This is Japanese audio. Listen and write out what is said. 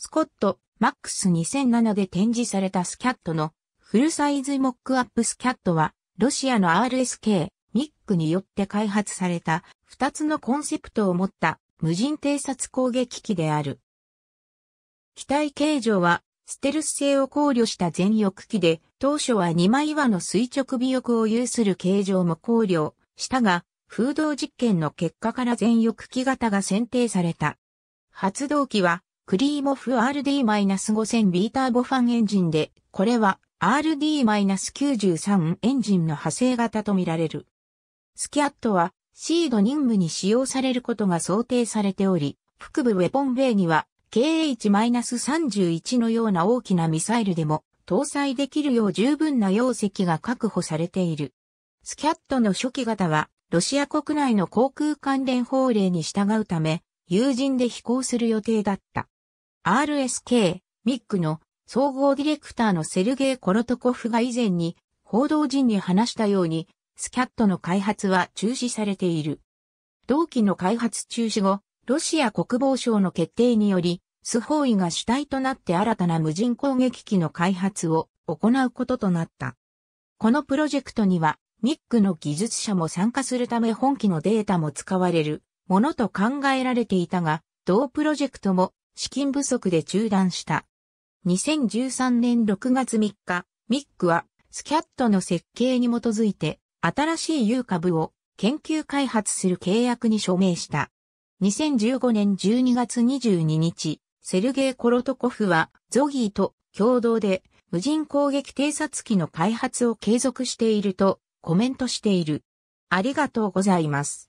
スコット、マックス2007で展示されたスキャットのフルサイズモックアップスキャットは、ロシアの RSK、ミックによって開発された2つのコンセプトを持った無人偵察攻撃機である。機体形状はステルス性を考慮した全翼機で、当初は2枚岩の垂直尾翼を有する形状も考慮したが、風洞実験の結果から全翼機型が選定された。発動機はクリーモフ RD-5000 ビーターボファンエンジンで、これは RD-93 エンジンの派生型とみられる。スキャットはシード任務に使用されることが想定されており、腹部ウェポンベイには KH-31 のような大きなミサイルでも搭載できるよう十分な容積が確保されている。スキャットの初期型は、ロシア国内の航空関連法令に従うため、友人で飛行する予定だった。RSK、ミックの総合ディレクターのセルゲイ・コロトコフが以前に報道陣に話したように、スキャットの開発は中止されている。同期の開発中止後、ロシア国防省の決定により、スホーイが主体となって新たな無人攻撃機の開発を行うこととなった。このプロジェクトには、ミックの技術者も参加するため本機のデータも使われるものと考えられていたが、同プロジェクトも資金不足で中断した。2013年6月3日、ミックはスキャットの設計に基づいて新しい U 株を研究開発する契約に署名した。2015年12月22日、セルゲイ・コロトコフはゾギーと共同で無人攻撃偵察機の開発を継続しているとコメントしている。ありがとうございます。